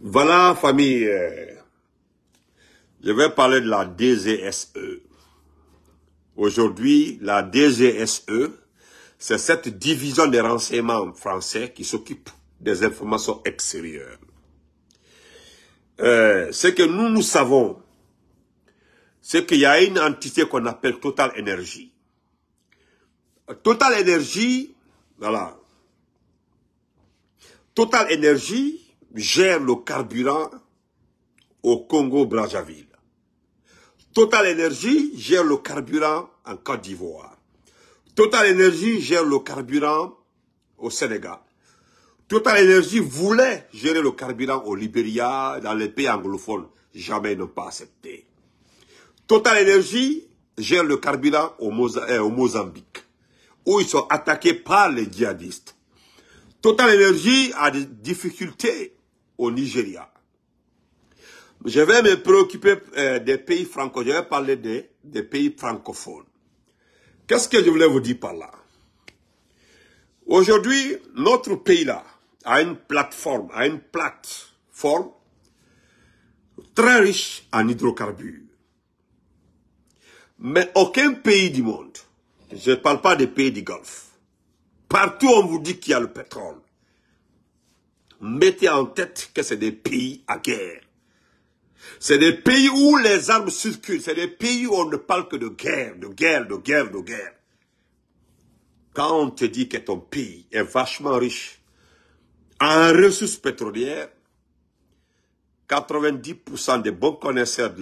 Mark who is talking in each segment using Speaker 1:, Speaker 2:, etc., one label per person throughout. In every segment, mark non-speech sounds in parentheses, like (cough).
Speaker 1: Voilà, famille. Je vais parler de la DGSE. Aujourd'hui, la DGSE, c'est cette division des renseignements français qui s'occupe des informations extérieures. Euh, ce que nous, nous savons, c'est qu'il y a une entité qu'on appelle Total Energy. Total Energy, voilà. Total Energy, gère le carburant au Congo-Brazzaville. Total Energy gère le carburant en Côte d'Ivoire. Total Energy gère le carburant au Sénégal. Total Energy voulait gérer le carburant au Libéria, dans les pays anglophones. Jamais ne pas accepté. Total Energy gère le carburant euh, au, Mozambique, où ils sont attaqués par les djihadistes. Total Energy a des difficultés au Nigeria. Je vais me préoccuper euh, des pays francophones. Je vais parler des, des pays francophones. Qu'est-ce que je voulais vous dire par là Aujourd'hui, notre pays là a une plateforme, a une plateforme très riche en hydrocarbures. Mais aucun pays du monde, je ne parle pas des pays du Golfe, partout on vous dit qu'il y a le pétrole mettez en tête que c'est des pays à guerre. C'est des pays où les armes circulent. C'est des pays où on ne parle que de guerre, de guerre, de guerre, de guerre. Quand on te dit que ton pays est vachement riche en ressources pétrolières, 90% des bons connaisseurs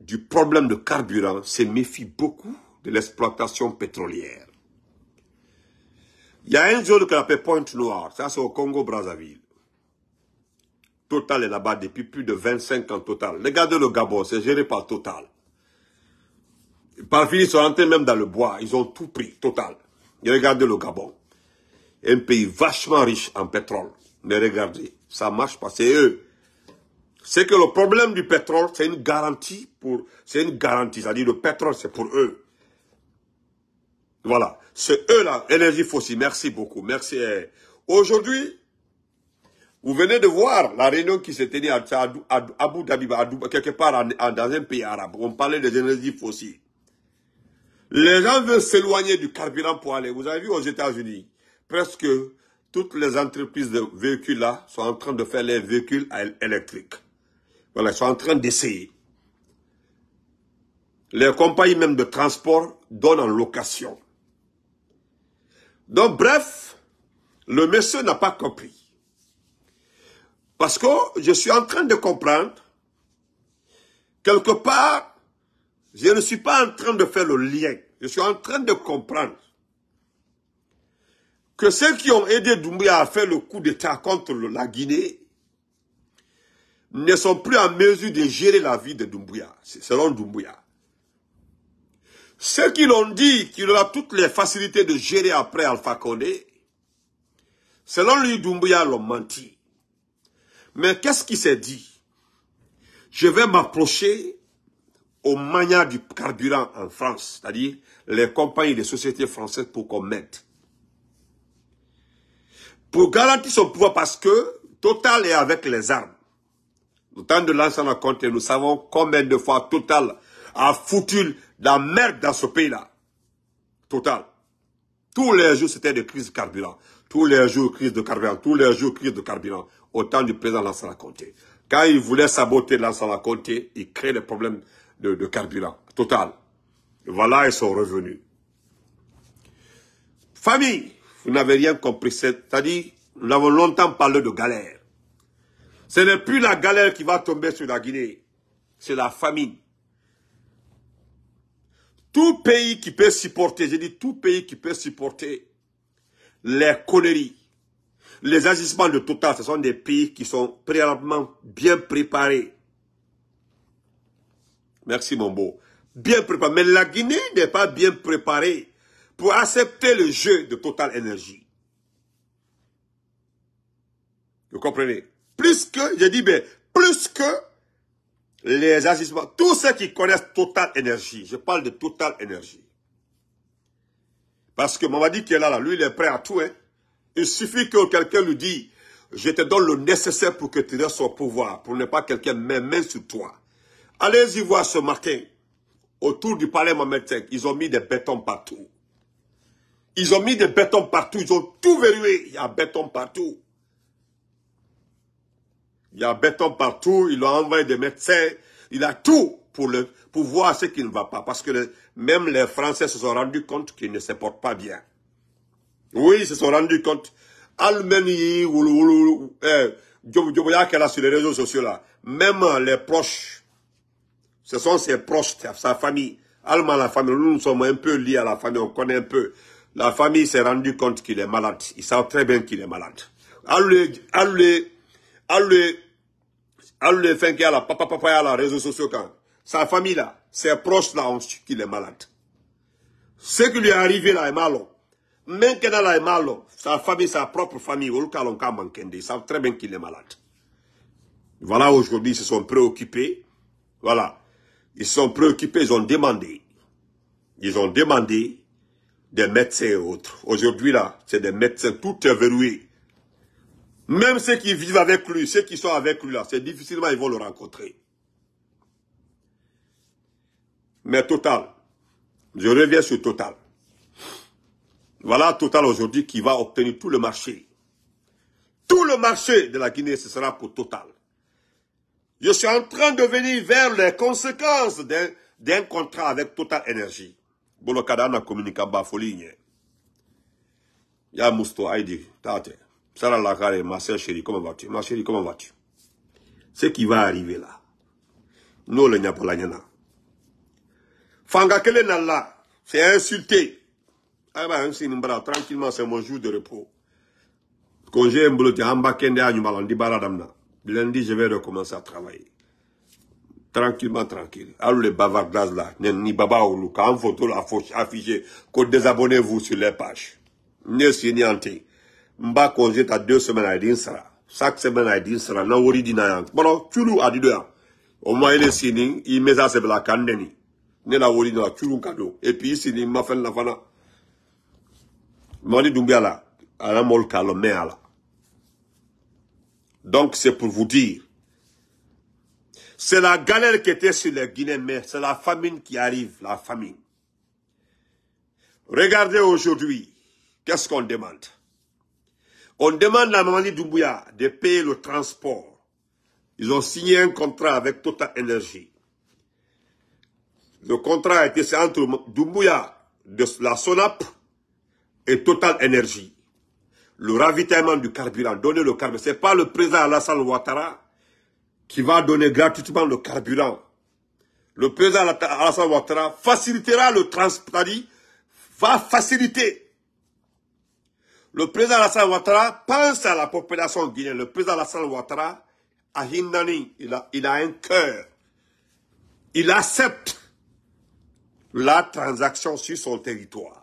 Speaker 1: du problème de carburant se méfient beaucoup de l'exploitation pétrolière. Il y a un zone qu'on appelle Pointe Noire, ça c'est au Congo-Brazzaville. Total est là-bas depuis plus de 25 ans Total. Regardez le Gabon, c'est géré par Total. Parfois, ils sont rentrés même dans le bois. Ils ont tout pris, Total. Et regardez le Gabon. Un pays vachement riche en pétrole. Mais regardez, ça marche pas, c'est eux. C'est que le problème du pétrole, c'est une garantie pour... C'est une garantie, c'est-à-dire le pétrole, c'est pour eux. Voilà. C'est eux là, énergie fossile. Merci beaucoup. Merci. Eh. Aujourd'hui, vous venez de voir la réunion qui s'est tenue à, Abu Dhabi, quelque part dans un pays arabe. On parlait des énergies fossiles. Les gens veulent s'éloigner du carburant pour aller. Vous avez vu aux États-Unis, presque toutes les entreprises de véhicules là sont en train de faire les véhicules électriques. Voilà, ils sont en train d'essayer. Les compagnies même de transport donnent en location. Donc bref, le monsieur n'a pas compris. Parce que je suis en train de comprendre, quelque part, je ne suis pas en train de faire le lien. Je suis en train de comprendre que ceux qui ont aidé Doumbouya à faire le coup d'État contre la Guinée ne sont plus en mesure de gérer la vie de Doumbouya, selon Doumbouya. Ceux qui l'ont dit qu'il aura toutes les facilités de gérer après Alpha Condé, selon lui, Doumbouya l'ont menti. Mais qu'est-ce qui s'est dit Je vais m'approcher au mania du carburant en France, c'est-à-dire les compagnies les sociétés françaises pour qu'on mette. Pour garantir son pouvoir parce que Total est avec les armes. Le temps de l'ancien compte, nous savons combien de fois Total a foutu la merde dans ce pays-là. Total. Tous les jours, c'était des crises de carburant. Tous les jours, crise de carburant. Tous les jours, crise de carburant au temps du président la Conté. Quand il voulait saboter la Conté, il crée des problèmes de, de carburant total. Voilà, ils sont revenus. Famille, vous n'avez rien compris. C'est-à-dire, nous avons longtemps parlé de galère. Ce n'est plus la galère qui va tomber sur la Guinée, c'est la famine. Tout pays qui peut supporter, j'ai dit tout pays qui peut supporter les conneries, les agissements de Total, ce sont des pays qui sont préalablement bien préparés. Merci, mon beau. Bien préparés. Mais la Guinée n'est pas bien préparée pour accepter le jeu de Total Energy. Vous comprenez Plus que, je dis bien, plus que les agissements, tous ceux qui connaissent Total Energy, je parle de Total Energy. Parce que Mamadi qui est là, là, lui, il est prêt à tout, hein. Il suffit que quelqu'un lui dise, je te donne le nécessaire pour que tu aies son pouvoir, pour ne pas quelqu'un met main sur toi. Allez-y voir ce matin, autour du palais Mametek, ils ont mis des bétons partout. Ils ont mis des bétons partout, ils ont tout verrouillé, il y a béton partout. Il y a béton partout, il ont envoyé des médecins, il a tout pour, le, voir ce qui ne va pas. Parce que même les Français se sont rendus compte qu'ils ne se portent pas bien. Oui, ils se sont rendus compte. Almeni, Djoboya qu'elle a sur les réseaux sociaux là. Même euh, les proches, ce sont ses proches, sa famille. Alma, la famille, nous, nous sommes un peu liés à la famille, on connaît un peu. La famille s'est rendue compte qu'il est malade. Ils savent très bien qu'il est malade. Allez, allez, allez, allez, fin qu'il a là, papa, papa, y a réseaux sociaux quand. Sa famille là, ses proches là, ont su qu'il est malade. Ce qui lui est arrivé là est malade. Même là est mal, sa famille, sa propre famille, ils savent très bien qu'il est malade. Voilà, aujourd'hui, ils se sont préoccupés. Voilà. Ils se sont préoccupés, ils ont demandé. Ils ont demandé des médecins et autres. Aujourd'hui, là, c'est des médecins, tout est Même ceux qui vivent avec lui, ceux qui sont avec lui, là, c'est difficilement, ils vont le rencontrer. Mais Total, je reviens sur Total. Voilà Total aujourd'hui qui va obtenir tout le marché. Tout le marché de la Guinée, ce sera pour Total. Je suis en train de venir vers les conséquences d'un contrat avec Total Energy. Bolokadana a communiqué bafoligne. Ya Mousto, Aïdi, Tate, Sarah Lakare, ma soeur chérie, comment vas-tu? Ma chérie, comment vas-tu? Ce qui va arriver là. Nous, le Nyapolanyana. Fangakele Nalla, c'est insulté. Ah, bah, tranquillement, c'est mon jour de repos. Congé mbolote, ambakende animal, ndibara damna. Lundi, je vais recommencer à travailler. Tranquillement, tranquille. Alors, les bavardages là, ni baba ou louka, en photo, la affichée, que désabonnez-vous sur les pages. Ne signantez. Mba congé, t'as deux semaines à sera. Chaque semaine à Dinsara, n'a wori dinayan. Bon, tu a dit dehors. Au moins, il est signé, il met ça, c'est la candeni. Ne la wori dans la, tu cadeau. Et puis, il signe, m'a fait la fana donc c'est pour vous dire c'est la galère qui était sur les Guinéens mais c'est la famine qui arrive la famine regardez aujourd'hui qu'est-ce qu'on demande on demande à Mali Doumbouya de payer le transport ils ont signé un contrat avec Total Energy. Le contrat était entre Doumbouya de la SONAP et Total énergie. le ravitaillement du carburant, donner le carburant. Ce n'est pas le président Alassane Ouattara qui va donner gratuitement le carburant. Le président Alassane Ouattara facilitera le transport, va faciliter. Le président Alassane Ouattara pense à la population guinéenne. Le président Alassane Ouattara, Hindani, il a un cœur. Il accepte la transaction sur son territoire.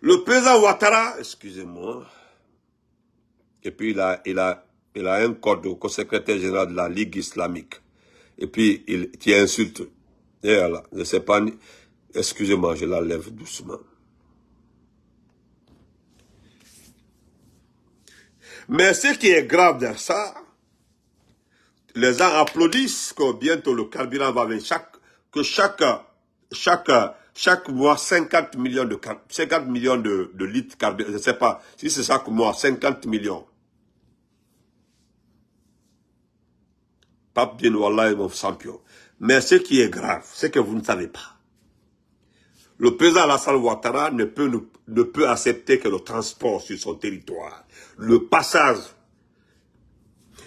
Speaker 1: Le président Ouattara, excusez-moi, et puis il a, il a, il a un cordeau secrétaire général de la Ligue islamique. Et puis, il t'y insulte. Et je sais pas, excusez-moi, je la lève doucement. Mais ce qui est grave dans ça, les gens applaudissent que bientôt le carburant va venir, que chaque, chaque chaque mois 50 millions de 50 millions de, de litres carbone, je ne sais pas si c'est chaque mois 50 millions. Pape Wallah est mon champion. Mais ce qui est grave, c'est que vous ne savez pas. Le président Alassane Ouattara ne peut, ne, peut accepter que le transport sur son territoire, le passage.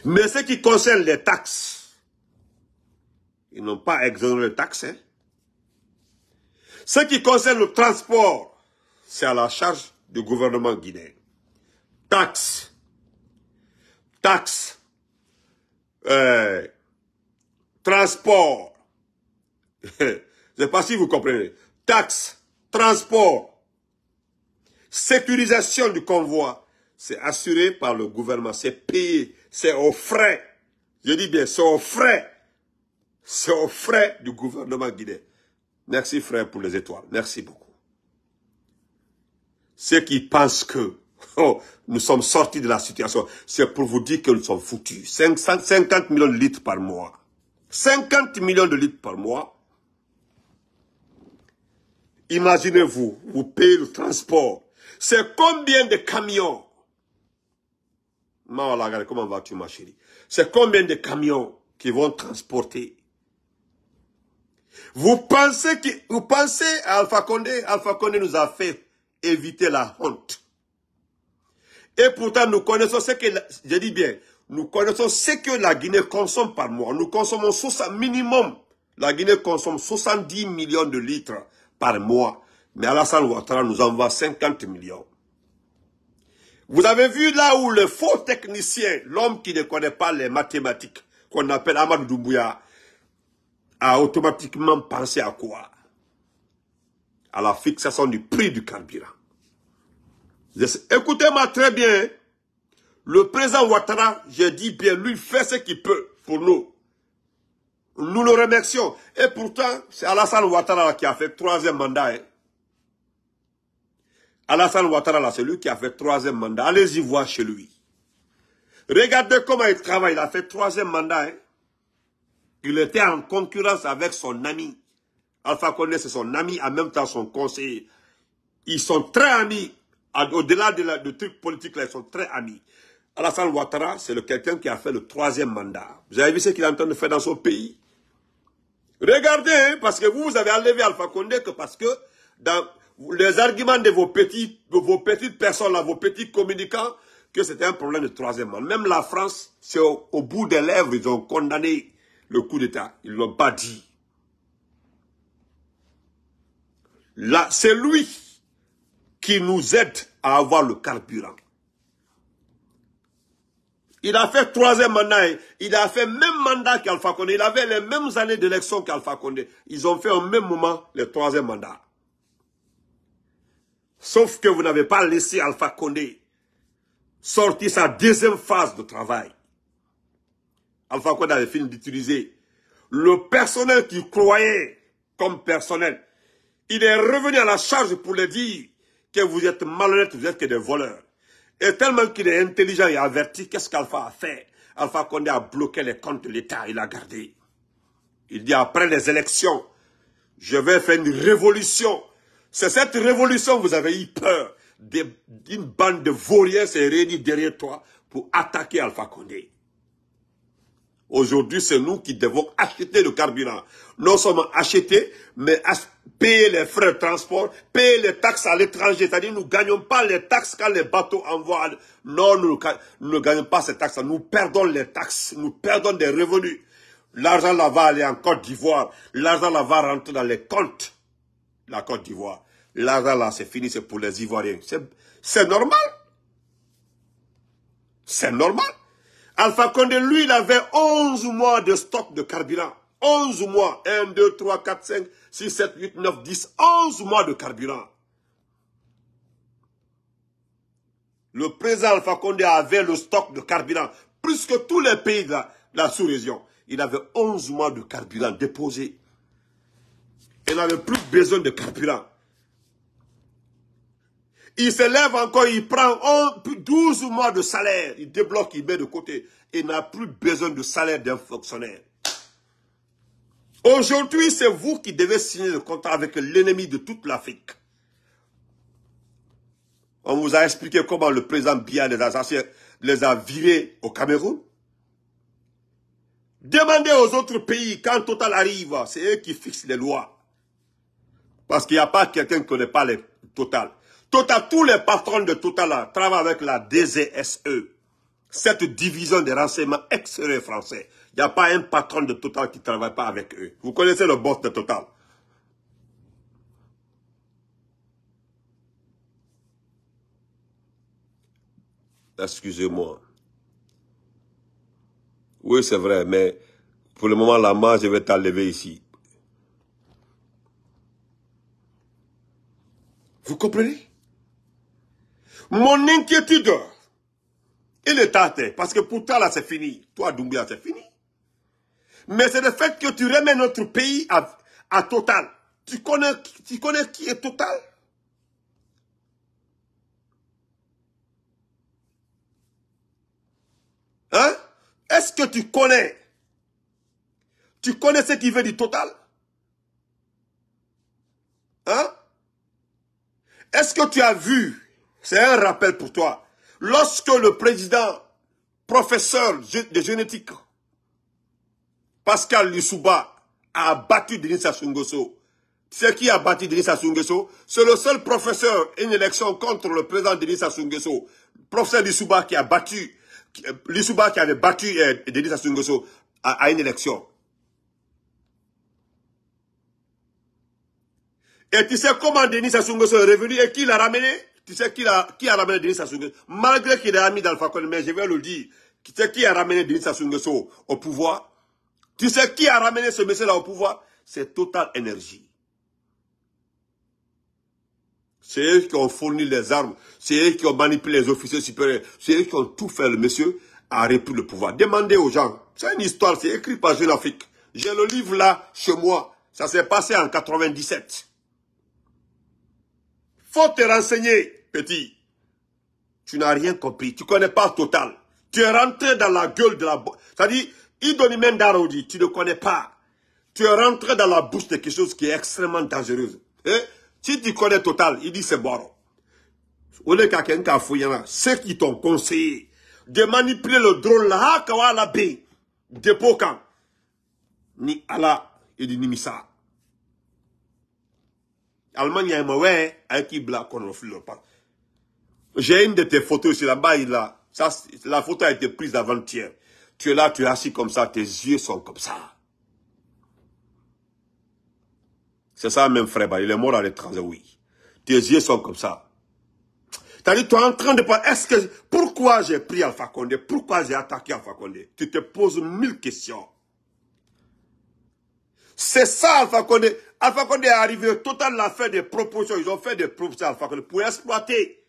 Speaker 1: Mais ce qui concerne les taxes, ils n'ont pas exonéré les taxes, hein? Ce qui concerne le transport, c'est à la charge du gouvernement guinéen. Taxe. Taxe. Euh, transport, (laughs) je ne sais pas si vous comprenez, Taxe. transport, sécurisation du convoi, c'est assuré par le gouvernement, c'est payé, c'est aux frais, je dis bien, c'est aux frais, c'est aux frais du gouvernement guinéen. Merci frère pour les étoiles. Merci beaucoup. Ceux qui pensent que oh, nous sommes sortis de la situation, c'est pour vous dire que nous sommes foutus. 50 millions de litres par mois. 50 millions de litres par mois. Imaginez-vous, vous payez le transport. C'est combien de camions Maman, regarde, comment vas-tu ma chérie C'est combien de camions qui vont transporter vous pensez, que, vous pensez à Alpha Condé Alpha Condé nous a fait éviter la honte. Et pourtant, nous connaissons ce que, je dis bien, nous connaissons ce que la Guinée consomme par mois. Nous consommons minimum. La Guinée consomme 70 millions de litres par mois. Mais Alassane Ouattara nous envoie 50 millions. Vous avez vu là où le faux technicien, l'homme qui ne connaît pas les mathématiques, qu'on appelle Amadou Doumbouya, a automatiquement pensé à quoi À la fixation du prix du carburant. Écoutez-moi très bien. Le président Ouattara, je dis bien, lui fait ce qu'il peut pour nous. Nous le remercions. Et pourtant, c'est Alassane Ouattara qui a fait troisième mandat. Hein. Alassane Ouattara, c'est lui qui a fait troisième mandat. Allez-y voir chez lui. Regardez comment il travaille. Il a fait troisième mandat. Hein. Il était en concurrence avec son ami. Alpha Condé, c'est son ami, en même temps son conseiller. Ils sont très amis. Au-delà de du de truc politique, ils sont très amis. Alassane Ouattara, c'est le quelqu'un qui a fait le troisième mandat. Vous avez vu ce qu'il est en train de faire dans son pays Regardez, hein, parce que vous, vous avez enlevé Alpha Condé que parce que dans les arguments de vos, petits, de vos petites personnes, là, vos petits communicants, que c'était un problème de troisième mandat. Même la France, c'est au bout des lèvres, ils ont condamné le coup d'État. Ils ne l'ont pas dit. Là, c'est lui qui nous aide à avoir le carburant. Il a fait troisième mandat. Hein. Il a fait même mandat qu'Alpha Condé. Il avait les mêmes années d'élection qu'Alpha Condé. Ils ont fait au même moment le troisième mandat. Sauf que vous n'avez pas laissé Alpha Condé sortir sa deuxième phase de travail. Alpha Condé a fini d'utiliser, le personnel qui croyait comme personnel, il est revenu à la charge pour le dire que vous êtes malhonnêtes, vous êtes que des voleurs. Et tellement qu'il est intelligent et averti, qu'est-ce qu'Alpha a fait Alpha Condé a bloqué les comptes de l'État, il a gardé. Il dit après les élections, je vais faire une révolution. C'est cette révolution, vous avez eu peur. d'une bande de vauriens s'est réunie derrière toi pour attaquer Alpha Condé. Aujourd'hui, c'est nous qui devons acheter le carburant. Non seulement acheter, mais payer les frais de transport, payer les taxes à l'étranger. C'est-à-dire, nous ne gagnons pas les taxes quand les bateaux envoient. Non, nous, ne gagnons pas ces taxes. Nous perdons les taxes. Nous perdons des revenus. L'argent là va aller en Côte d'Ivoire. L'argent là va rentrer dans les comptes. La Côte d'Ivoire. L'argent là, c'est fini, c'est pour les Ivoiriens. C'est normal. C'est normal. Alpha Condé, lui, il avait 11 mois de stock de carburant. 11 mois. 1, 2, 3, 4, 5, 6, 7, 8, 9, 10. 11 mois de carburant. Le président Alpha Condé avait le stock de carburant. Plus que tous les pays de la, sous-région. Il avait 11 mois de carburant déposé. Il n'avait plus besoin de carburant. Il se lève encore, il prend 12 mois de salaire, il débloque, il met de côté et n'a plus besoin de salaire d'un fonctionnaire. Aujourd'hui, c'est vous qui devez signer le contrat avec l'ennemi de toute l'Afrique. On vous a expliqué comment le président Biya les a, les a virés au Cameroun. Demandez aux autres pays, quand Total arrive, c'est eux qui fixent les lois. Parce qu'il n'y a pas quelqu'un qui ne connaît pas le Total. Total, tous les patrons de Total travaillent avec la DZSE. cette division des renseignements extérieurs français. Il n'y a pas un patron de Total qui ne travaille pas avec eux. Vous connaissez le boss de Total. Excusez-moi. Oui, c'est vrai, mais pour le moment, la main, je vais t'enlever ici. Vous comprenez mon inquiétude, il est à Parce que pour toi, là, c'est fini. Toi, Doumbia, c'est fini. Mais c'est le fait que tu remets notre pays à, Total. Tu connais, tu connais qui est Total Hein Est-ce que tu connais Tu connais ce qui veut dire Total Hein Est-ce que tu as vu c'est un rappel pour toi. Lorsque le président, professeur de génétique, Pascal Lissouba, a battu Denis Sassou ce qui a battu Denis Sassou c'est le seul professeur, une élection contre le président Denis Sassou professeur Lissouba qui a battu, Lissouba euh, qui avait battu euh, Denis Sassou à, à une élection. Et tu sais comment Denis Asungoso est revenu et qui l'a ramené tu sais qui a, qui a ramené Denis Sassou Malgré qu'il ait ami le Condé, mais je vais le dire. Tu sais qui a ramené Denis Sassou au pouvoir Tu sais qui a ramené ce monsieur-là au pouvoir C'est Total Energy. C'est eux qui ont fourni les armes. C'est eux qui ont manipulé les officiers supérieurs. C'est eux qui ont tout fait. Le monsieur à repris le pouvoir. Demandez aux gens. C'est une histoire. C'est écrit par Jeune Afrique. J'ai le livre là, chez moi. Ça s'est passé en 97. Faut te renseigner, petit. Tu n'as rien compris. Tu connais pas Total. Tu es rentré dans la gueule de la... C'est-à-dire, même tu ne connais pas. Tu es rentré dans la bouche de quelque chose qui est extrêmement dangereuse. Eh, si tu connais Total, il dit c'est bon. Hein, ceux qui t'ont conseillé de manipuler le drone là, la B, de quand ni Allah et ni misa. Allemagne y mauvais, un hein, qui blague on le pas. J'ai une de tes photos ici là-bas, il a. Ça, la photo a été prise avant-hier. Tu es là, tu es assis comme ça, tes yeux sont comme ça. C'est ça même frère, il est mort à l'étranger, oui. Tes yeux sont comme ça. T'as dit, tu es en train de parler, est-ce que, pourquoi j'ai pris Alpha Condé? Pourquoi j'ai attaqué Alpha Condé? Tu te poses mille questions. C'est ça Alpha Condé. Alpha Condé est arrivé total à faire des propositions. Ils ont fait des propositions Alpha Condé pour exploiter.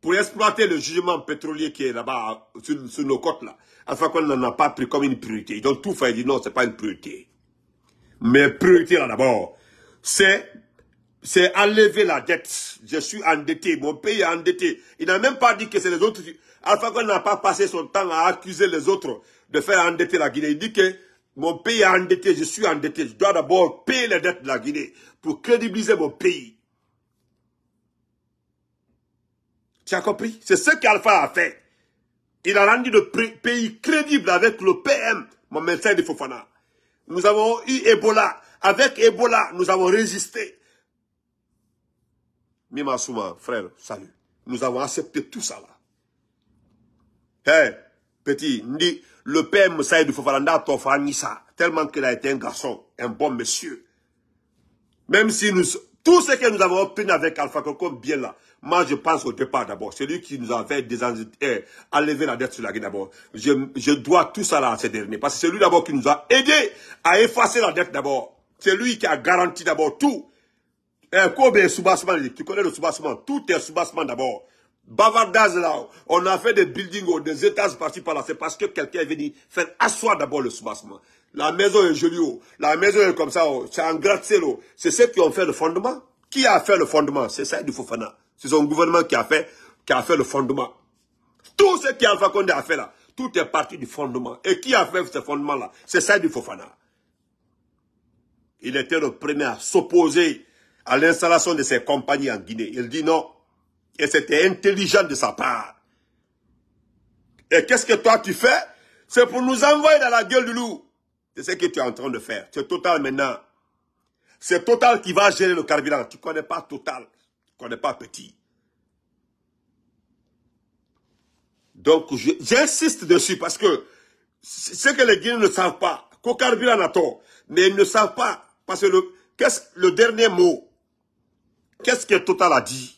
Speaker 1: Pour exploiter le jugement pétrolier qui est là-bas, sur, nos côtes là. Alpha Condé n'en a pas pris comme une priorité. Ils ont tout fait. Ils dit non, c'est pas une priorité. Mais priorité là d'abord, c'est c'est enlever la dette. Je suis endetté, mon pays est endetté. Il n'a même pas dit que c'est les autres. Alpha Condé n'a pas passé son temps à accuser les autres de faire endetter la Guinée. Il dit que mon pays est endetté, je suis endetté. Je dois d'abord payer les dettes de la Guinée pour crédibiliser mon pays. Tu as compris C'est ce qu'Alpha a fait. Il a rendu le pays crédible avec le PM, mon médecin de Fofana. Nous avons eu Ebola. Avec Ebola, nous avons résisté. Mima Souma, frère, salut. Nous avons accepté tout ça là. Hé, eh, petit, dit, le père Moussaïd Fofalanda tellement qu'il a été un garçon, un bon monsieur. Même si nous, tout ce que nous avons obtenu avec Alpha Coco, bien là, moi je pense au départ d'abord, celui qui nous a avait eh, lever la dette sur la Guinée d'abord. Je, dois tout ça là à ces derniers. parce que c'est lui d'abord qui nous a aidé à effacer la dette d'abord. C'est lui qui a garanti d'abord tout. Un eh, Kobe et Soubassement, tu connais le soubassement, tout est soubassement d'abord bavardage là, on a fait des buildings, des étages partis par là, c'est parce que quelqu'un est venu faire asseoir d'abord le soubassement. La maison est jolie, oh. la maison est comme ça, oh. c'est en gratte oh. C'est ceux qui ont fait le fondement. Qui a fait le fondement C'est ça du Fofana. C'est son gouvernement qui a fait, qui a fait le fondement. Tout ce qu'Alpha Condé a fait là, tout est parti du fondement. Et qui a fait ce fondement-là C'est ça du Fofana. Il était le premier à s'opposer à l'installation de ses compagnies en Guinée. Il dit non, et c'était intelligent de sa part. Et qu'est-ce que toi tu fais C'est pour nous envoyer dans la gueule du loup. C'est ce que tu es en train de faire. C'est Total maintenant. C'est Total qui va gérer le carburant. Tu ne connais pas Total. Tu ne connais pas Petit. Donc, j'insiste dessus parce que ce que les Guinéens ne savent pas, qu'au carburant tort, mais ils ne savent pas, parce que le, quest le dernier mot, qu'est-ce que Total a dit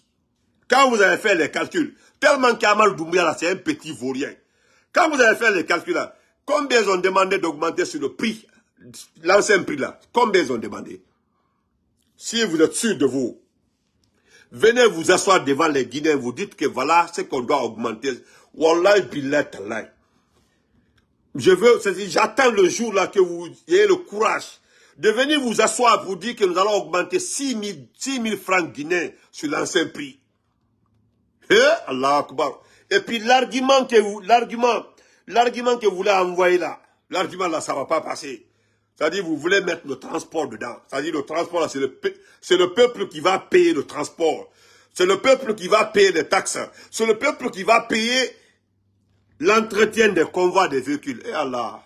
Speaker 1: quand vous avez fait les calculs, tellement qu'Amal Doumbouya, là, c'est un petit vaurien. Quand vous allez faire les calculs, là, combien ils ont demandé d'augmenter sur le prix, l'ancien prix, là Combien ils ont demandé Si vous êtes sûr de vous, venez vous asseoir devant les Guinéens, vous dites que voilà ce qu'on doit augmenter. Wallah, billet, là. Je veux, j'attends le jour là que vous ayez le courage de venir vous asseoir pour dire que nous allons augmenter 6 000, 6 000 francs guinéens sur l'ancien prix. Et puis l'argument que vous, l'argument, l'argument que vous voulez envoyer là, l'argument là, ça va pas passer. C'est-à-dire, vous voulez mettre le transport dedans. C'est-à-dire, le transport, c'est le, c'est le peuple qui va payer le transport. C'est le peuple qui va payer les taxes. C'est le peuple qui va payer l'entretien des convois des véhicules. Et Allah.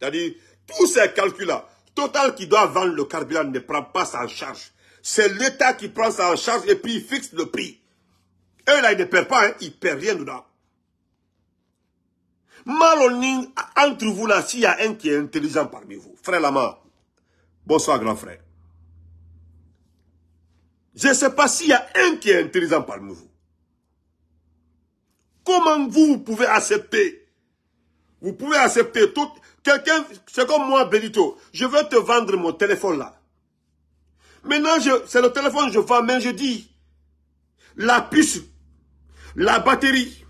Speaker 1: C'est-à-dire, tous ces calculs-là, Total qui doit vendre le carburant ne prend pas sa charge. C'est l'État qui prend sa charge et puis il fixe le prix. Eux, là, ils ne perdent pas, ils ne perdent rien dedans. Maloning, entre vous là, s'il y a un qui est intelligent parmi vous, frère Lama, bonsoir grand frère. Je ne sais pas s'il y a un qui est intelligent parmi vous. Comment vous, pouvez accepter Vous pouvez accepter tout. Quelqu'un, c'est comme moi, Benito. Je veux te vendre mon téléphone là. Maintenant, c'est le téléphone que je vends, mais je dis, la puce la batterie.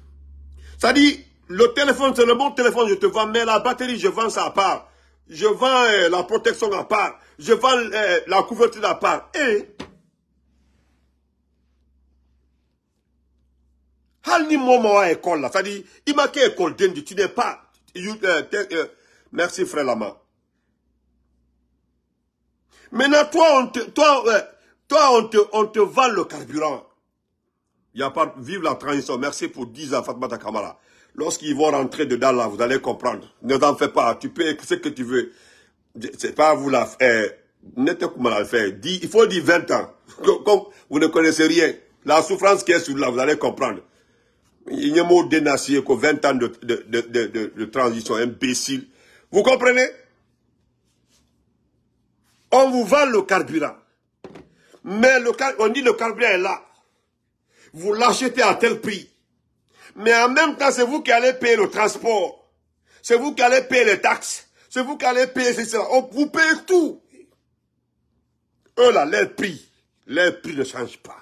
Speaker 1: C'est-à-dire, le téléphone, c'est le bon téléphone, je te vends, mais la batterie, je vends ça à part. Je vends euh, la protection à part. Je vends euh, la couverture à part. Et... Halni à école là, c'est-à-dire, il m'a qu'à école tu n'es pas... Euh, merci frère Lama. Maintenant, toi, on te, toi, toi on, te, on te vend le carburant. Il pas, vive la transition. Merci pour 10 ans, Fatmata Kamara. Lorsqu'ils vont rentrer dedans, là, vous allez comprendre. Ne t'en fais pas. Tu peux ce que tu veux. C'est pas à vous la eh, faire. N'êtes comment la faire. Il faut dire 20 ans. (laughs) Comme vous ne connaissez rien. La souffrance qui est sur là, vous allez comprendre. Il n'y a mot dénacier que 20 ans de, de, de, de transition imbécile. Vous comprenez? On vous vend le carburant. Mais le, on dit le carburant est là vous l'achetez à tel prix. Mais en même temps, c'est vous qui allez payer le transport. C'est vous qui allez payer les taxes. C'est vous qui allez payer ceci. Oh, vous payez tout. Eux là, leur prix, leur prix ne change pas.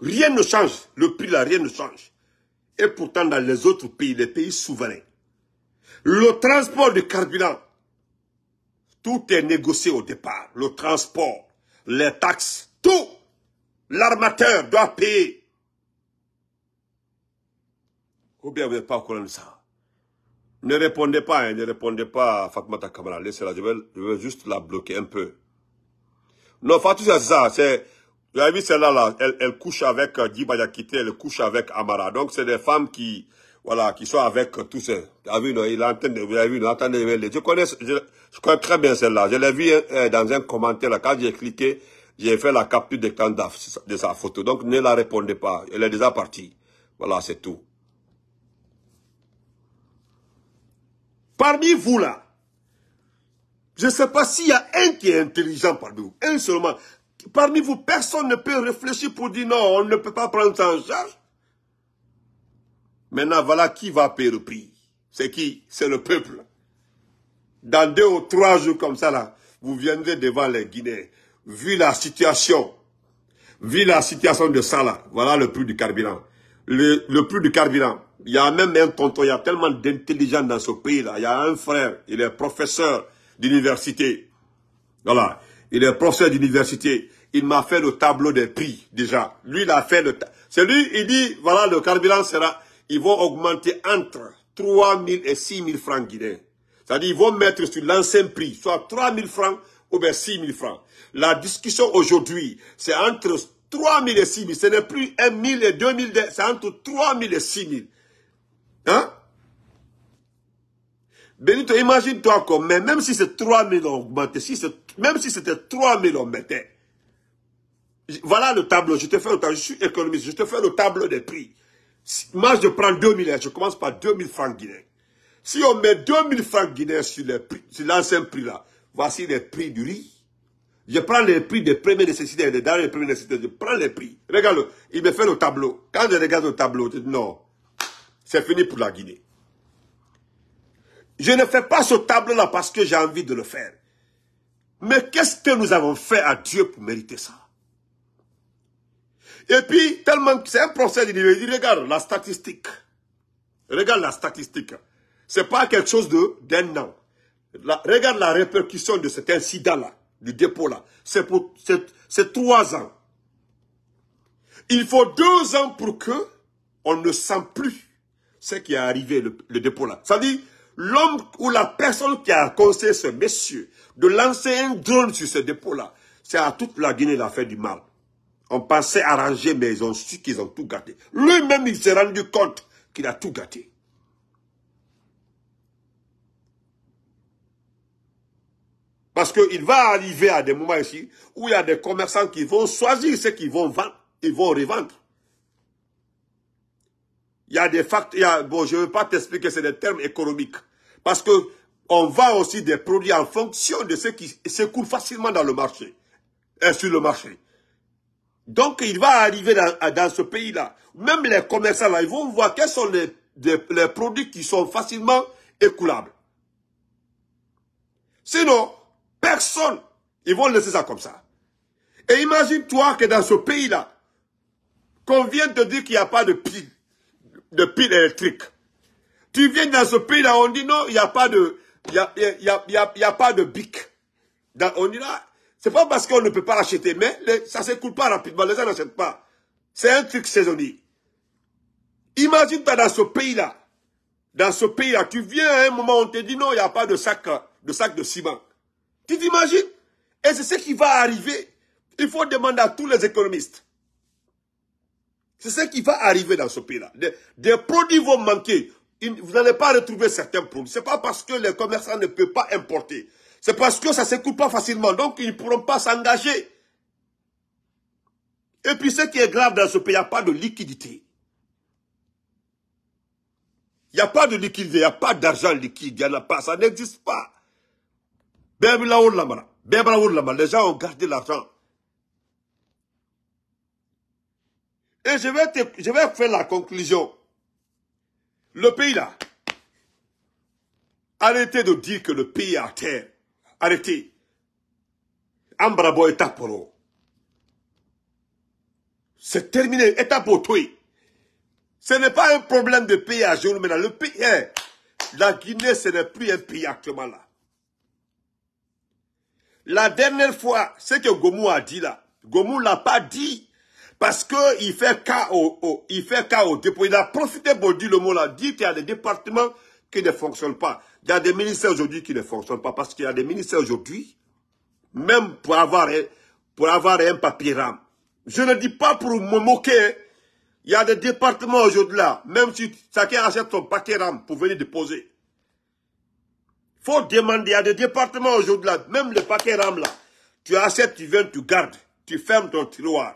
Speaker 1: Rien ne change. Le prix là, rien ne change. Et pourtant, dans les autres pays, les pays souverains, le transport du carburant, tout est négocié au départ. Le transport, les taxes, tout. L'armateur doit payer. Ou bien vous n'êtes pas au courant de ça. Ne répondez pas, hein, ne répondez pas à Fatmata Kamara. Laissez-la, je veux juste la bloquer un peu. Non, Fatou, c'est ça. C'est, vous avez vu celle-là, elle, elle couche avec euh, Diba elle couche avec Amara. Donc, c'est des femmes qui, voilà, qui sont avec euh, tous Vous avez vu, non, il entend, vous avez vu, je connais, je, connais très bien celle-là. Je l'ai vu hein, euh, dans un commentaire, là, quand j'ai cliqué, j'ai fait la capture de de sa photo. Donc, ne la répondez pas. Elle est déjà partie. Voilà, c'est tout. Parmi vous, là, je ne sais pas s'il y a un qui est intelligent parmi vous. Un seulement. Parmi vous, personne ne peut réfléchir pour dire non, on ne peut pas prendre ça en charge. Maintenant, voilà qui va payer le prix. C'est qui C'est le peuple. Dans deux ou trois jours comme ça, là, vous viendrez devant les Guinéens vu la situation, vu la situation de ça là, voilà le prix du carburant. Le, prix du carburant, il y a même un tonton, il y a tellement d'intelligence dans ce pays là. Il y a un frère, il est professeur d'université. Voilà, il est professeur d'université. Il m'a fait le tableau des prix déjà. Lui, il a fait le... C'est lui, il dit, voilà, le carburant sera... Ils vont augmenter entre 3 000 et 6 000 francs guinéens. C'est-à-dire, ils vont mettre sur l'ancien prix, soit 3 000 francs, ou bien 6 000 francs. La discussion aujourd'hui, c'est entre 3 000 et 6 000. Ce n'est plus 1 000 et 2 000, c'est entre 3 000 et 6 000. Hein? Benito, imagine-toi comme, met, même si c'est 3 000 on augmentait, même si c'était 3 000 on mettait. Voilà le tableau, je te fais le tableau, je suis économiste, je te fais le tableau des prix. Moi, je prends 2 000, je commence par 2 000 francs guinéens. Si on met 2 000 francs guinéens sur l'ancien prix là, voici les prix du riz. Je prends les prix des premières nécessités des dernières premières nécessités. Je prends les prix. Regarde, il me fait le tableau. Quand je regarde le tableau, je dis non, c'est fini pour la Guinée. Je ne fais pas ce tableau-là parce que j'ai envie de le faire. Mais qu'est-ce que nous avons fait à Dieu pour mériter ça Et puis, tellement que c'est un procès il dit, regarde la statistique. Regarde la statistique. C'est pas quelque chose de d'un an regarde la répercussion de cet incident-là, du dépôt-là. C'est pour c'est trois ans. Il faut deux ans pour que on ne sent plus ce qui est arrivé, le, dépôt-là. Ça dit, l'homme ou la personne qui a conseillé ce monsieur de lancer un drone sur ce dépôt-là, c'est à toute la Guinée l'affaire du mal. On pensait arranger, mais ils ont su qu'ils ont tout gâté. Lui-même, il s'est rendu compte qu'il a tout gâté. Parce qu'il va arriver à des moments ici où il y a des commerçants qui vont choisir ce qu'ils vont vendre et vont revendre. Il y a des facteurs, bon, je ne veux pas t'expliquer, c'est des termes économiques. Parce que on vend aussi des produits en fonction de ce qui s'écoule facilement dans le marché, et euh, sur le marché. Donc, il va arriver dans, ce pays-là. Même les commerçants, là, ils vont voir quels sont les produits qui sont facilement écoulables. Sinon, personne. Ils vont laisser ça comme ça. Et imagine-toi que dans ce pays-là, qu'on vienne te dire qu'il n'y a pas de pile, de pile électrique. Tu viens dans ce pays-là, on dit non, il n'y a pas de, il y a, pas de bic. on dit là, c'est pas parce qu'on ne peut pas l'acheter, mais ça ne s'écoule pas rapidement, les gens n'achètent pas. C'est un truc saisonnier. Imagine-toi dans ce pays-là, dans ce pays-là, tu viens à un moment, on te dit non, il n'y a pas de sac, de sac de ciment. Tu t'imagines Et c'est ce qui va arriver. Il faut demander à tous les économistes. C'est ce qui va arriver dans ce pays-là. Des, produits vont manquer. Vous n'allez pas retrouver certains produits. Ce n'est pas parce que les commerçants ne peuvent pas importer. C'est parce que ça ne s'écoule pas facilement. Donc, ils ne pourront pas s'engager. Et puis, ce qui est grave dans ce pays, il n'y a pas de liquidité. Il n'y a pas de liquidité, il n'y a pas d'argent liquide, il n'y en a pas, ça n'existe pas. Les gens ont gardé l'argent. Et je vais, je vais faire la conclusion. Le pays là. Arrêtez de dire que le pays est à terre. Arrêtez. Ambrabo est à C'est terminé. à pour toi. Ce n'est pas un problème de pays à jour Le pays est. La Guinée, ce n'est plus un pays actuellement là. La dernière fois, ce que Gomu a dit là, Gomu l'a pas dit parce que il fait chaos. Oh, il fait chaos. Il a profité pour dire le mot là, dit qu'il y a des départements qui ne fonctionnent pas. Il y a des ministères aujourd'hui qui ne fonctionnent pas parce qu'il y a des ministères aujourd'hui, même pour avoir, pour avoir un papier RAM. Je ne dis pas pour me moquer. Il y a des départements aujourd'hui là, même si chacun achète son papier RAM pour venir déposer faut demander a des départements aujourd'hui, même le paquet RAM là. Tu achètes, tu viens, tu gardes, tu fermes ton tiroir.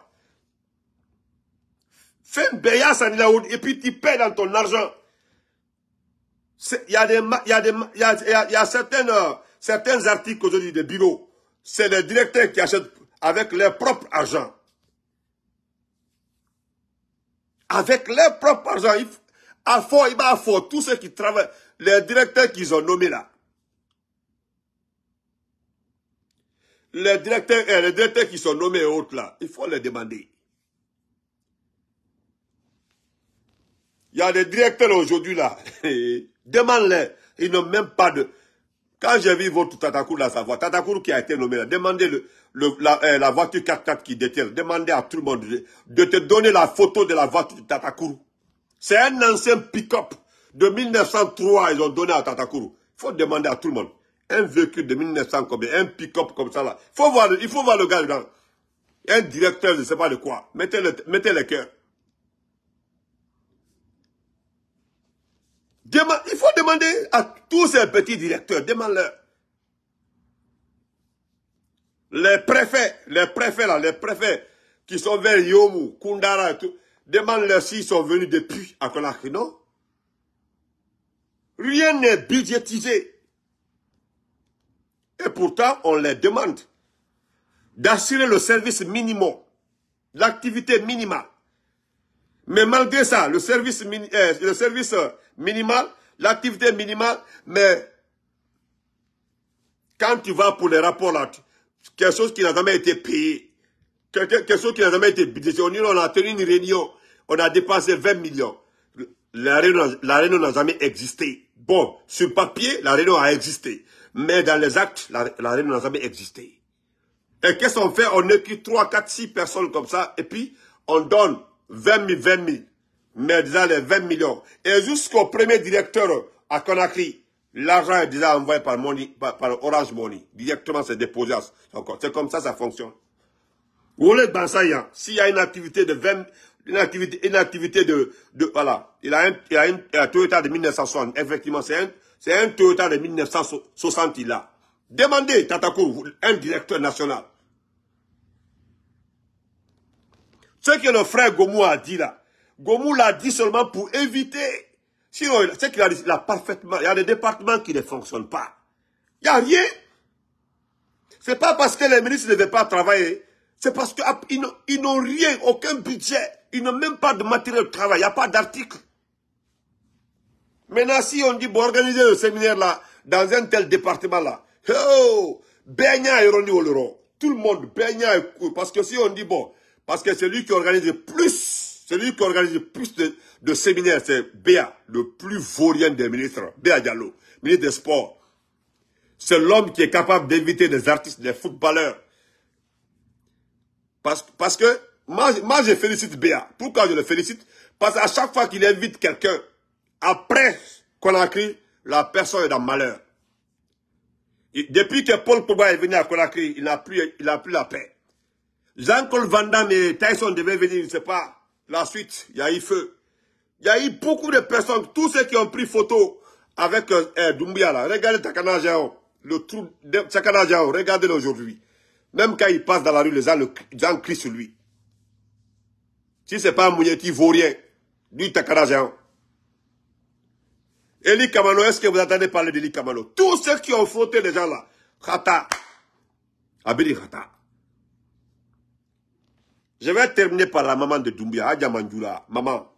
Speaker 1: Fais un et puis tu paies dans ton argent. Il y a y certains articles aujourd'hui des bureaux. C'est les directeurs qui achètent avec leur propre argent. Avec leur propre argent, il faut, à il va tous ceux qui travaillent, les directeurs qu'ils ont nommés là. les directeurs, eh, les qui sont nommés et autres là, il faut les demander. Il y a des directeurs aujourd'hui là, (laughs) demande-les, ils n'ont même pas de... Quand j'ai vu votre Tatakour sa voix, Tatakour qui a été nommé là, demandez eh, la, voiture 4x4 qui détient, demandez à tout le monde de, te donner la photo de la voiture de Tatakour. C'est un ancien pick-up de 1903, ils ont donné à Tatakour. Il faut demander à tout le monde un véhicule de 1900 comme un pick-up comme ça là. Faut voir, il faut voir le gars dedans. Un directeur, je ne sais pas de quoi. Mettez le, mettez le cœur. il faut demander à tous ces petits directeurs, demande-leur. Les préfets, les préfets là, les préfets qui sont vers Yomou, Kundara et tout, demande-leur s'ils sont venus depuis à Conakry, non Rien n'est budgétisé. Et pourtant, on les demande d'assurer le service minimum, l'activité minimale. Mais malgré ça, le service, euh, le service euh, minimal, l'activité minimale, mais quand tu vas pour les rapports quelque chose qui n'a jamais été payé, quelque, chose qui n'a jamais été budgétisé, on a tenu une réunion, on a dépassé 20 millions. La réunion, n'a jamais existé. Bon, sur papier, la réunion a existé mais dans les actes, la, la reine n'a jamais existé. Et qu'est-ce qu'on fait On écrit 3, 4, 6 personnes comme ça, et puis on donne 20 000, 20 000, mais déjà les 20 millions. Et jusqu'au premier directeur à Conakry, l'argent est déjà envoyé par, par, par Orange Money. Directement, c'est déposé. C'est comme ça, ça fonctionne. dans ça, hein? s'il y a une activité de 20, une activité, une activité de, de voilà, il a, un, il a une, il a Toyota de 1960, effectivement, c'est un, c'est un Toyota de 1960 là. a. Demandez, Tatako, un directeur national. Ce que le frère Gomu a dit là, Gomu l'a dit seulement pour éviter. ce qu'il a dit, il parfaitement, il y a des départements qui ne fonctionnent pas. Il n'y a rien. Ce n'est pas parce que les ministres ne veulent pas travailler. C'est parce qu'ils n'ont rien, aucun budget. Ils n'ont même pas de matériel de travail. Il n'y a pas d'article. Maintenant, si on dit, bon, organiser le séminaire là, dans un tel département là, oh, et Oleron, tout le monde, Benya et parce que si on dit, bon, parce que c'est lui qui organise plus, celui qui organise plus de, séminaires, c'est Béa, le plus vaurien des ministres, Béa Diallo, ministre des Sports. C'est l'homme qui est capable d'inviter des artistes, des footballeurs. Parce, parce que, moi, moi je félicite Béa. Pourquoi je le félicite Parce qu'à chaque fois qu'il invite quelqu'un, après Conakry, la personne est dans le malheur. depuis que Paul Pogba est venu à Conakry, il n'a plus, il plus la paix. Jean-Claude Van et Tyson devaient venir, je ne sais pas. La suite, il y a eu feu. Il y a eu beaucoup de personnes, tous ceux qui ont pris photo avec euh, eh, Doumbia là. Regardez Takana Jao, le trou de Takana Jao, regardez-le aujourd'hui. Même quand il passe dans la rue, les gens, crient sur lui. Si ce n'est pas qui il vaut rien. Lui, Takana Jao. Eli Kamalo, est-ce que vous entendez parler d'Eli Kamalo Tous ceux qui ont frotté les gens là, Kata, Abeli Khata. Je vais terminer par la maman de Doumbia, Adja Mandjula, maman.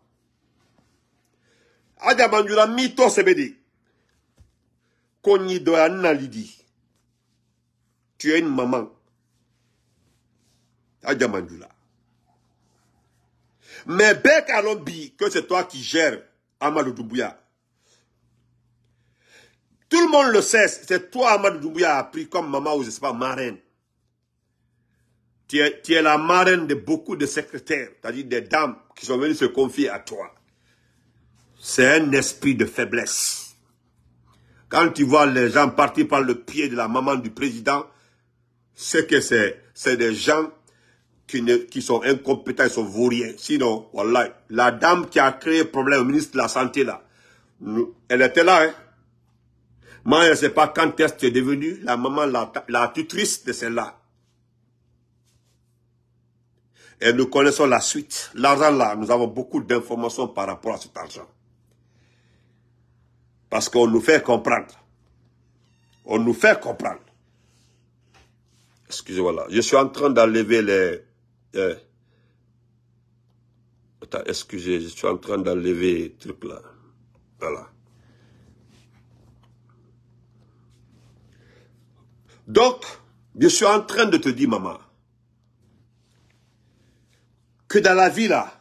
Speaker 1: Adja Mandjula, mito sebedi. Konyi doyana lidi. Tu es une maman. Adja Mandjula. Mais Bekalombi, que c'est toi qui gères Amalou Doumbia, tout le monde le sait. C'est toi, Amadou qui a appris comme maman ou je sais pas, marraine. Tu es, la marraine de beaucoup de secrétaires, c'est-à-dire des dames qui sont venues se confier à toi. C'est un esprit de faiblesse. Quand tu vois les gens partir par le pied de la maman du président, c'est que c'est, c'est des gens qui, sont incompétents, ils sont vauriens. Sinon, voilà, la dame qui a créé le problème au ministre de la Santé, là, elle était là, hein. Moi, je ne sais pas quand est-ce que tu es devenu la maman, la, la tutrice de celle-là. Et nous connaissons la suite. L'argent là, nous avons beaucoup d'informations par rapport à cet argent. Parce qu'on nous fait comprendre. On nous fait comprendre. Excusez-moi Je suis en train d'enlever les... Euh, attends, excusez, je suis en train d'enlever le truc là. Voilà. Donc, je suis en train de te dire, maman, que dans la vie, là,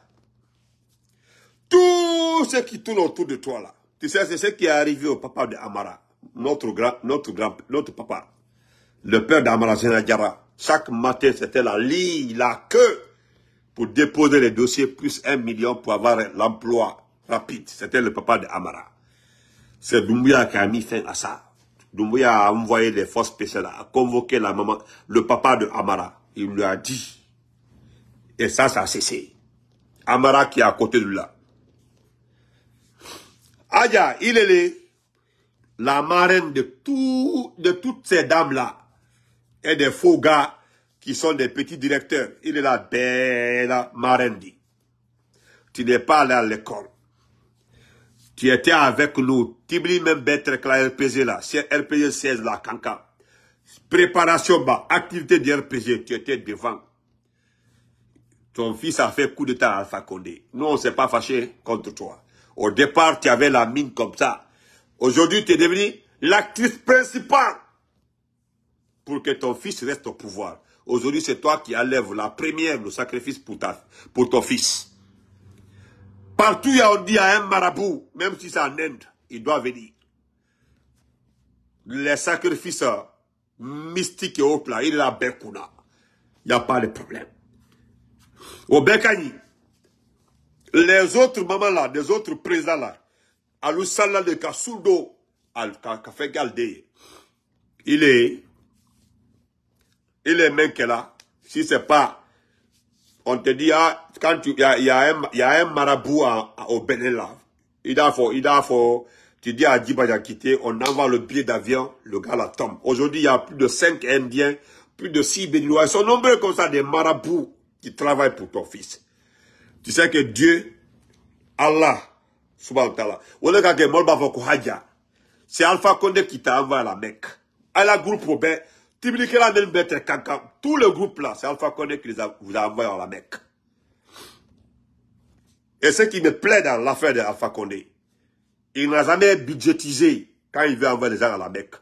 Speaker 1: tout ce qui tourne autour de toi, là, tu sais, c'est ce qui est arrivé au papa de Amara, notre grand, notre grand, notre papa, le père d'Amara Zenadjara. Chaque matin, c'était la ligne, la queue, pour déposer les dossiers, plus un million pour avoir l'emploi rapide. C'était le papa de Amara. C'est Bumuya qui a mis fin à ça. Doumbouya a envoyé les forces spéciales, a convoqué la maman, le papa de Amara. Il lui a dit. Et ça, ça a cessé. Amara qui est à côté de là. Aya, il est la marraine de, tout, de toutes ces dames-là. Et des faux gars qui sont des petits directeurs. Il est la belle marraine. Tu n'es pas allé à l'école. Tu étais avec nous, Tibli que la RPG là, c'est RPG 16 là, Kanka. Préparation bas, activité de RPG, tu étais devant. Ton fils a fait coup d'état à Alpha Condé. Nous, on s'est pas fâché contre toi. Au départ, tu avais la mine comme ça. Aujourd'hui, tu es devenu l'actrice principale pour que ton fils reste au pouvoir. Aujourd'hui, c'est toi qui enlèves la première, le sacrifice pour, ta, pour ton fils. Partout où on dit à un marabout, même si c'est en Inde, il doit venir. Les sacrifices euh, mystiques et autres, plat, il est à Bekuna. Il n'y a pas de problème. Au Bekani, les autres mamans là, des autres présents là, à l'Oussala de Kasudo, à Café Galdé, il est, il est même que là, si c'est pas on te dit, ah, il y a, y, a y a, un marabout au Bénin là. Il a faut, il a faut, tu dis à Djiba quitté, on envoie le billet d'avion, le gars la tombe. Aujourd'hui, il y a plus de 5 Indiens, plus de 6 Béninois. Ils sont nombreux comme ça, des marabouts qui travaillent pour ton fils. Tu sais que Dieu, Allah, subhanahu wa c'est Alpha Condé qui t'a envoyé à la Mecque. À la groupe Robert, là même et Kankam. tout le groupe là, c'est Alpha Condé qui les a, vous a envoyé à la Mecque. Et ce qui me plaît dans l'affaire d'Alpha Condé, il n'a jamais budgétisé quand il veut envoyer des gens à la Mecque.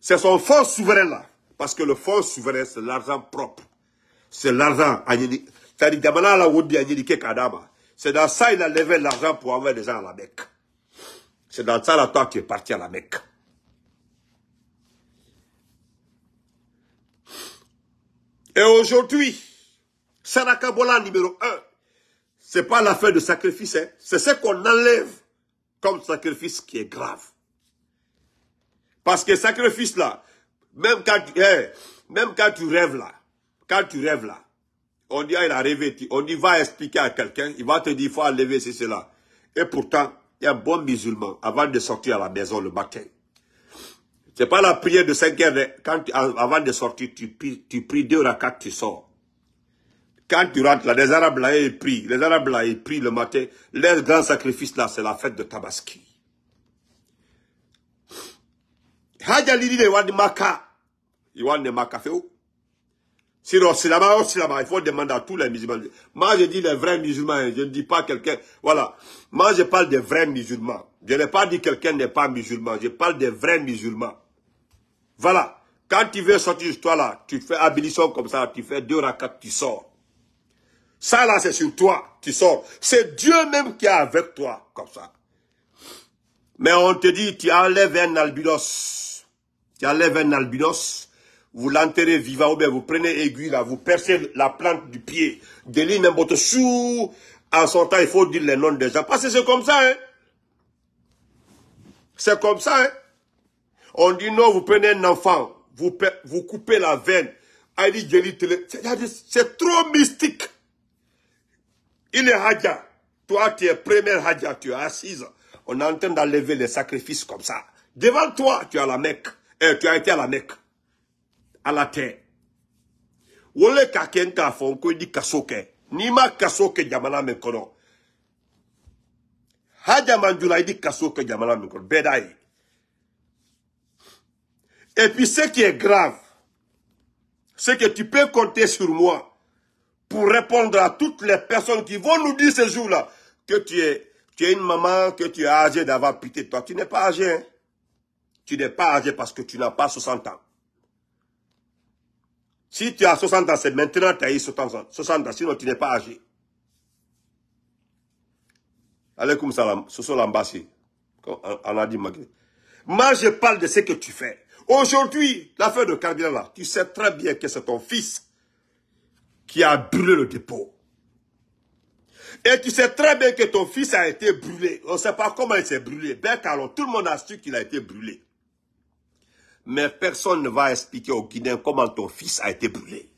Speaker 1: C'est son fonds souverain là. Parce que le fonds souverain, c'est l'argent propre. C'est l'argent. C'est dans ça qu'il a levé l'argent pour envoyer des gens à la Mecque. C'est dans ça la toi qui est parti à la Mecque. Et aujourd'hui, Sarakabola numéro 1, n'est pas l'affaire de sacrifice, hein. c'est ce qu'on enlève comme sacrifice qui est grave. Parce que sacrifice là, même quand, eh, même quand tu rêves là, quand tu rêves là, on dit, ah, il a rêvé, on dit, va expliquer à quelqu'un, il va te dire, il faut enlever ceci, cela. Et pourtant, il y a un bon musulman, avant de sortir à la maison le matin, c'est pas la prière de 5 heures. Quand, avant de sortir, tu, tu pries deux rakats, tu sors. Quand tu rentres là, les Arabes là, ils prient. Les Arabes là, ils prient le matin. Leur grand sacrifice là, c'est la fête de Tabaski. Hadja lili de wadi maka. de maka Si C'est là il faut demander à tous les musulmans. Moi, je dis les vrais musulmans, je ne dis pas quelqu'un. Voilà. Moi, je parle des vrais musulmans. Je n'ai pas dit quelqu'un n'est pas musulman. Je parle des vrais musulmans. Voilà. Quand tu veux sortir de toi là, tu fais abolition comme ça, tu fais deux racades, tu sors. Ça là, c'est sur toi, tu sors. C'est Dieu même qui est avec toi, comme ça. Mais on te dit, tu enlèves un albinos. Tu enlèves un albinos, vous l'enterrez vivant, ou bien vous prenez aiguille là, vous percez la plante du pied, même votre en sortant, il faut dire les noms des gens. Parce que c'est comme ça, hein. C'est comme ça, hein. On dit non, vous prenez un enfant, vous, vous coupez la veine. Ah, c'est trop mystique. Il est Hadja. Toi, tu es premier Hadja, tu es assise. On est en train d'enlever les sacrifices comme ça. Devant toi, tu as la Mecque. Eh, tu as été à la Mecque. À la terre. Wole kakenta fonko di kasoke. Nima kasoke jamana mekono. Hadja mandjula dit kasoke jamana mekono. Bedaï. Et puis ce qui est grave, c'est que tu peux compter sur moi pour répondre à toutes les personnes qui vont nous dire ce jour-là que tu es, tu es une maman, que tu es âgée d'avoir pitié toi. Tu n'es pas âgé. Hein. Tu n'es pas âgé parce que tu n'as pas 60 ans. Si tu as 60 ans, c'est maintenant que tu as eu 60 ans. sinon tu n'es pas âgé. Alaykoum salam, ce sont On a dit, Moi, je parle de ce que tu fais. Aujourd'hui, l'affaire de Cardinal, tu sais très bien que c'est ton fils qui a brûlé le dépôt. Et tu sais très bien que ton fils a été brûlé. On ne sait pas comment il s'est brûlé. Ben alors tout le monde a su qu'il a été brûlé. Mais personne ne va expliquer au Guinéens comment ton fils a été brûlé.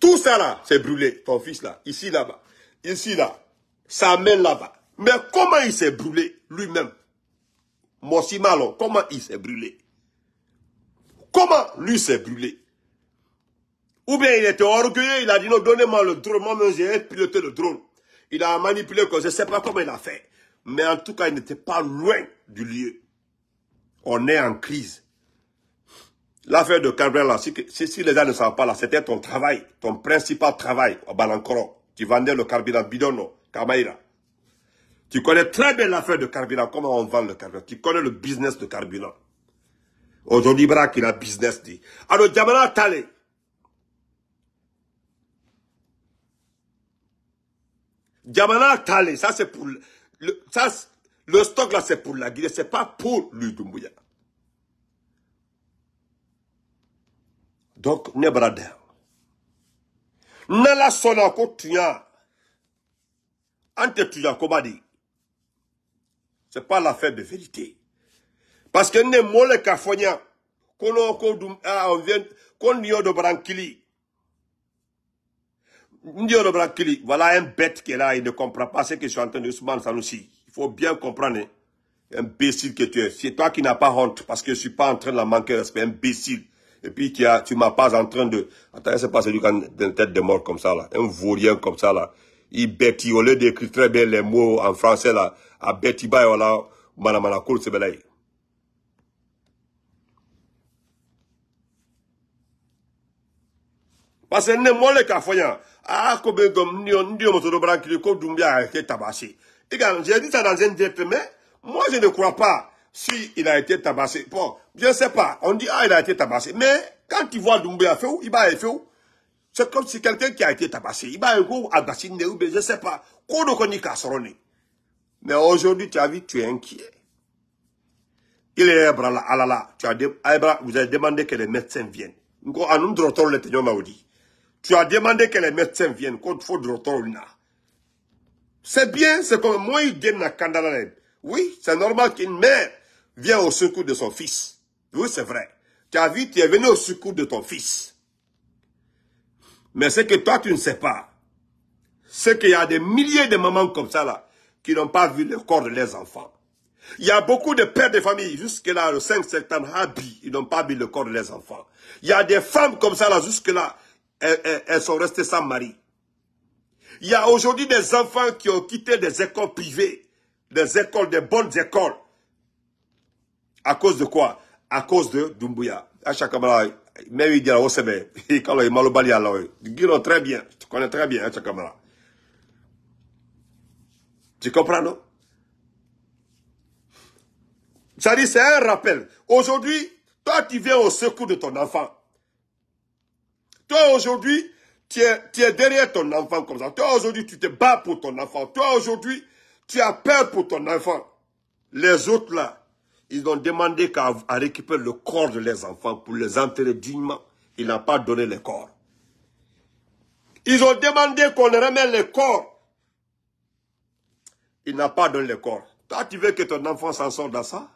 Speaker 1: Tout ça là, c'est brûlé. Ton fils là, ici là-bas, ici là, Ça mène là-bas. Mais comment il s'est brûlé lui-même si Malon, comment il s'est brûlé comment lui s'est brûlé. Ou bien il était orgueilleux, il a dit non, donnez-moi le drone, moi-même j'ai piloté le drone. Il a manipulé, je ne sais pas comment il a fait. Mais en tout cas, il n'était pas loin du lieu. On est en crise. L'affaire de Cabrel, si, les gens ne savent pas, là, c'était ton travail, ton principal travail au Balancoro. Tu vendais le carburant bidon, Kamaïra. Tu connais très bien l'affaire de carburant, comment on vend le carburant. Tu connais le business de carburant. Aujourd'hui, il a business Alors, Jamana Tale. Jamana Talé, ça c'est pour... Le, ça, le stock là, c'est pour la Guinée, c'est pas pour lui, Doumbouya. Donc, ne brade. Nala sona ko Ante tuya, comment dit? C'est pas l'affaire de vérité parce que ne mole les fonya Qu'on vient qu'on a on vient kon niyo do brankili de voilà un bête qui est là il ne comprend pas ce que je suis en train de Ousmane Sanoussi il faut bien comprendre hein. imbécile que tu es c'est toi qui n'as pas honte parce que je suis pas en train de la manquer respect imbécile et puis tu m'as pas en train de attends c'est pas celui qui a une tête de mort comme ça là un vaurien comme ça là il bête au lieu d'écrire très bien les mots en français là à bête il là manamana cool c'est parce que ne les k'a ah comme aa ko bɛ gɔm ni a été hein, tabassé. j'ai dit ça dans un DP mais moi je ne crois pas si il a été tabassé bon je ne sais pas on dit ah il a été tabassé mais quand tu vois faire où il va où c'est comme si quelqu'un qui a été tabassé il va go agbassi ne ou bien je sais pas ko do ko ni mais aujourd'hui tu as vu tu es inquiet il est bras là, ah là, là. Tu as, vous avez demandé que les médecins viennent. Nous avons dit tu as demandé que les médecins viennent. Quand faut C'est bien, c'est comme moi, il vient à Oui, c'est normal qu'une mère vienne au secours de son fils. Oui, c'est vrai. Tu as vu, tu es venu au secours de ton fils. Mais ce que toi, tu ne sais pas, c'est qu'il y a des milliers de mamans comme ça, là, qui n'ont pas vu le corps de leurs enfants. Il y a beaucoup de pères de famille, jusque-là, le 5 septembre, ils n'ont pas vu le corps de leurs enfants. Il y a des femmes comme ça, là, jusque-là, elles, sont restées sans mari. Il y a aujourd'hui des enfants qui ont quitté des écoles privées, des écoles, des bonnes écoles. À cause de quoi À cause de Dumbuya. À chaque il dit très bien, tu connais très bien, Tu comprends, non Ça dit, c'est un rappel. Aujourd'hui, toi, tu viens au secours de ton enfant. Toi, aujourd'hui, tu es, derrière ton enfant comme ça. Toi, aujourd'hui, tu te bats pour ton enfant. Toi, aujourd'hui, tu as peur pour ton enfant. Les autres, là, ils ont demandé à récupérer le corps de leurs enfants pour les enterrer dignement. Il n'a pas donné le corps. Ils ont demandé qu'on ramène le corps. Il n'a pas donné le corps. Toi, tu veux que ton enfant s'en sorte dans ça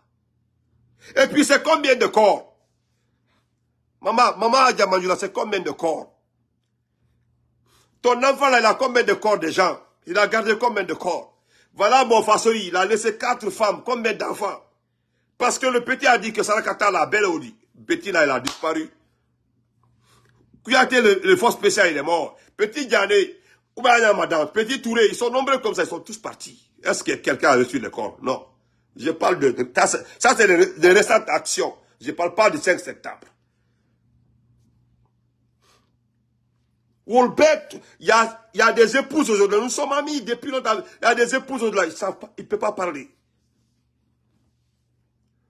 Speaker 1: Et puis, c'est combien de corps Maman, maman Diamanjula, c'est combien de corps Ton enfant, là, il a combien de corps déjà gens Il a gardé combien de corps Voilà mon Fassoui, il a laissé quatre femmes, combien d'enfants Parce que le petit a dit que Sarakata, la belle au lit. Petit, là, il a disparu. a le, le force spécial, il est mort. Petit Diané, bien Madame, Petit Touré, ils sont nombreux comme ça, ils sont tous partis. Est-ce que quelqu'un a reçu le corps Non. Je parle de... de ça, c'est des récentes actions. Je ne parle pas du 5 septembre. Il y a, des épouses aujourd'hui. Nous sommes amis depuis longtemps. Il y a des épouses aujourd'hui. Il ne peut pas parler.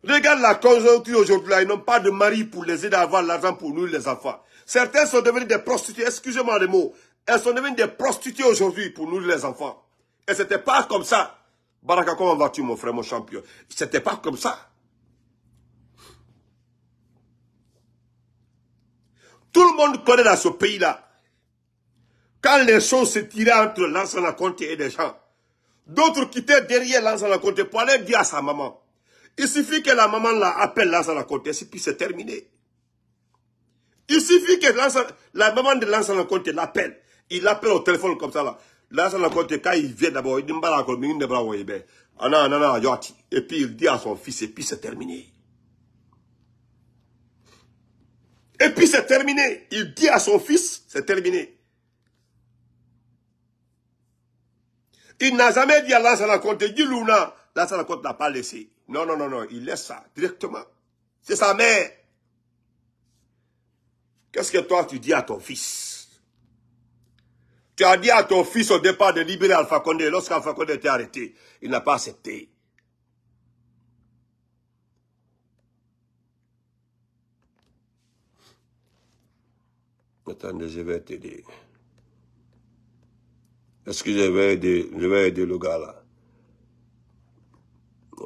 Speaker 1: Regarde la conjoncture aujourd'hui. Ils n'ont pas de mari pour les aider à avoir l'argent pour nous, les enfants. Certains sont devenus des prostituées. Excusez-moi les mots. Elles sont devenues des prostituées aujourd'hui pour nous, les enfants. Et c'était pas comme ça. Baraka, comment vas-tu, mon frère, mon champion C'était pas comme ça. Tout le monde connaît dans ce pays-là quand les choses se tiraient entre Lansana Conté et des gens, d'autres quittaient derrière Lansana Conte pour aller dire à sa maman. Il suffit que la maman l'appelle appelle Lansana Conté, et puis c'est terminé. Il suffit que la maman de Lansana Conte l'appelle. Il l'appelle au téléphone comme ça là. Lansana quand il vient d'abord, il dit et puis il dit à son fils, et puis c'est terminé. Et puis c'est terminé. Il dit à son fils, c'est terminé. Il n'a jamais dit à la dit dit Luna. la n'a pas laissé. Non, non, non, non. Il laisse ça directement. C'est sa mère. Qu'est-ce que toi tu dis à ton fils Tu as dit à ton fils au départ de libérer Alpha Condé. Lorsqu'Alpha Condé était arrêté, il n'a pas accepté. Attendez, je vais t'aider. Excusez, je vais aider, je vais aider le gars là.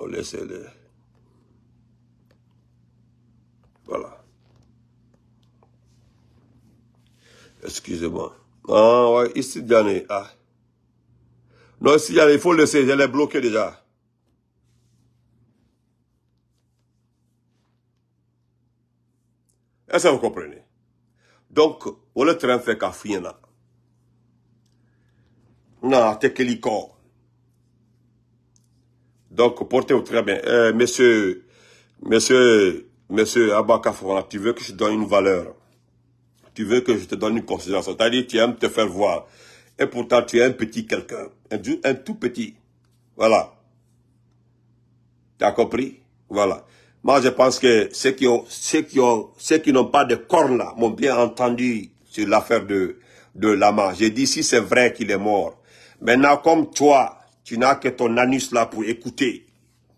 Speaker 1: On laisse le Voilà. Excusez-moi. Ah ouais, ici Diane. Ah. Non, ici il faut laisser, je l'ai bloqué déjà. Est-ce que vous comprenez? Donc, on le train fait qu'à là. Non, t'es que Donc, portez-vous très bien. Euh, monsieur, monsieur, monsieur tu veux que je te donne une valeur. Tu veux que je te donne une considération. T'as dit, tu aimes te faire voir. Et pourtant, tu es un petit quelqu'un. Un, tout petit. Voilà. T'as compris? Voilà. Moi, je pense que ceux qui ont, ceux qui ont, ceux qui n'ont pas de corps là, m'ont bien entendu sur l'affaire de, de Lama. J'ai dit, si c'est vrai qu'il est mort, Maintenant, comme toi, tu n'as que ton anus là pour écouter,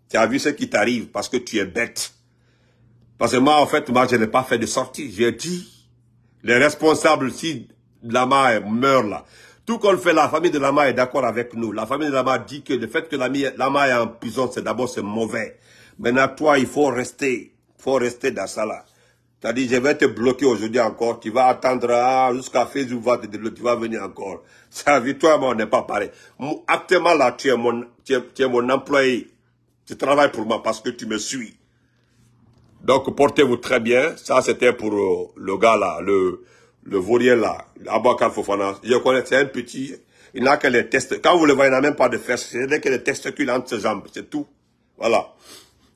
Speaker 1: tu as vu ce qui t'arrive parce que tu es bête. Parce que moi, en fait, moi, je n'ai pas fait de sortie. J'ai dit, les responsables, si Lama meurt là, tout qu'on fait, la famille de Lama est d'accord avec nous. La famille de Lama dit que le fait que Lama est en prison, c'est d'abord c'est mauvais. Maintenant, toi, il faut rester. Il faut rester dans ça là. C'est-à-dire, je vais te bloquer aujourd'hui encore, tu vas attendre ah, jusqu'à Facebook, va te tu vas venir encore. Ça, toi, moi, on n'est pas pareil. Actuellement, là, tu es, mon, tu, es, tu mon employé. Tu travailles pour moi parce que tu me suis. Donc, portez-vous très bien. Ça, c'était pour euh, le gars là, le, le vaurien là, Abakar Fofana. Je connais, c'est un petit, il n'a que les tests. Quand vous le voyez, il n'a même pas de fesses. Il C'est que les testicules entre ses jambes, c'est tout. Voilà.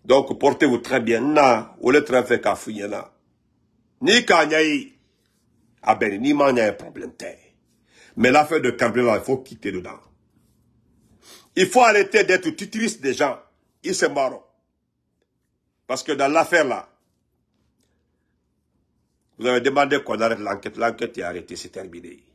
Speaker 1: Donc, portez-vous très bien. Na, au lieu de là ni Kanyaï. Ah ben, ni man, un problème terre. Mais l'affaire de là, il faut quitter dedans. Il faut arrêter d'être triste des gens. Il se marrant. Parce que dans l'affaire là, vous avez demandé qu'on arrête l'enquête. L'enquête est arrêtée, c'est terminé.